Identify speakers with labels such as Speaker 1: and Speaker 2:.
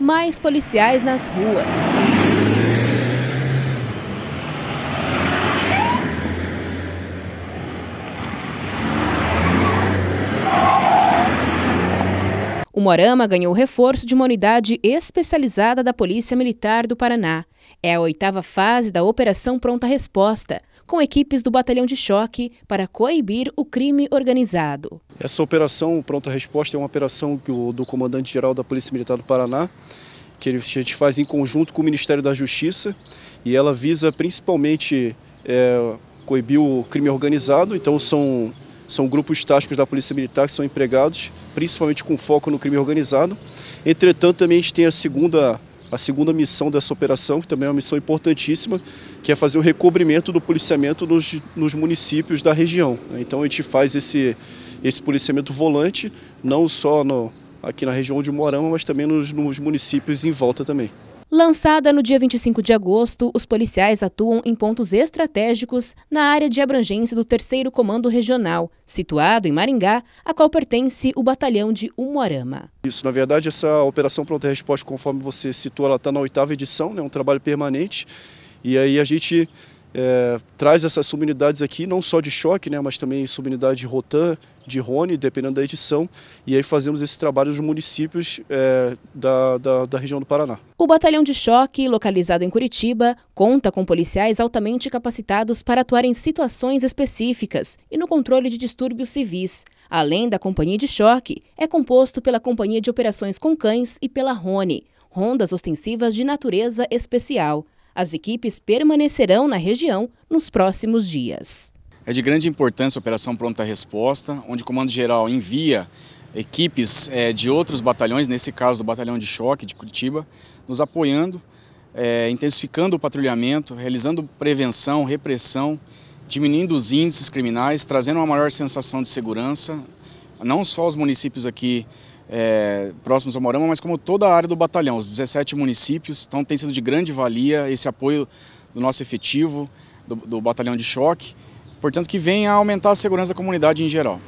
Speaker 1: mais policiais nas ruas. O Morama ganhou reforço de uma unidade especializada da Polícia Militar do Paraná. É a oitava fase da Operação Pronta Resposta, com equipes do Batalhão de Choque para coibir o crime organizado.
Speaker 2: Essa operação Pronta Resposta é uma operação o, do comandante-geral da Polícia Militar do Paraná, que a gente faz em conjunto com o Ministério da Justiça, e ela visa principalmente é, coibir o crime organizado, então são são grupos táticos da Polícia Militar que são empregados, principalmente com foco no crime organizado. Entretanto, também a gente tem a segunda, a segunda missão dessa operação, que também é uma missão importantíssima, que é fazer o recobrimento do policiamento nos, nos municípios da região. Né? Então a gente faz esse, esse policiamento volante, não só no, aqui na região de Morama, mas também nos, nos municípios em volta também.
Speaker 1: Lançada no dia 25 de agosto, os policiais atuam em pontos estratégicos na área de abrangência do Terceiro Comando Regional, situado em Maringá, a qual pertence o batalhão de Umuarama.
Speaker 2: Isso, na verdade, essa operação Pronta Resposta, conforme você citou, ela está na oitava edição, é né, um trabalho permanente. E aí a gente é, traz essas subunidades aqui, não só de choque, né, mas também subunidade de Rotan, de Rony, dependendo da edição, e aí fazemos esse trabalho nos municípios é, da, da, da região do Paraná.
Speaker 1: O Batalhão de Choque, localizado em Curitiba, conta com policiais altamente capacitados para atuar em situações específicas e no controle de distúrbios civis. Além da Companhia de Choque, é composto pela Companhia de Operações com Cães e pela Rony, rondas ostensivas de natureza especial. As equipes permanecerão na região nos próximos dias.
Speaker 3: É de grande importância a Operação Pronta Resposta, onde o Comando Geral envia equipes eh, de outros batalhões, nesse caso do Batalhão de Choque de Curitiba, nos apoiando, eh, intensificando o patrulhamento, realizando prevenção, repressão, diminuindo os índices criminais, trazendo uma maior sensação de segurança, não só os municípios aqui é, próximos a Morama, mas como toda a área do batalhão, os 17 municípios. Então tem sido de grande valia esse apoio do nosso efetivo, do, do batalhão de choque, portanto que venha a aumentar a segurança da comunidade em geral.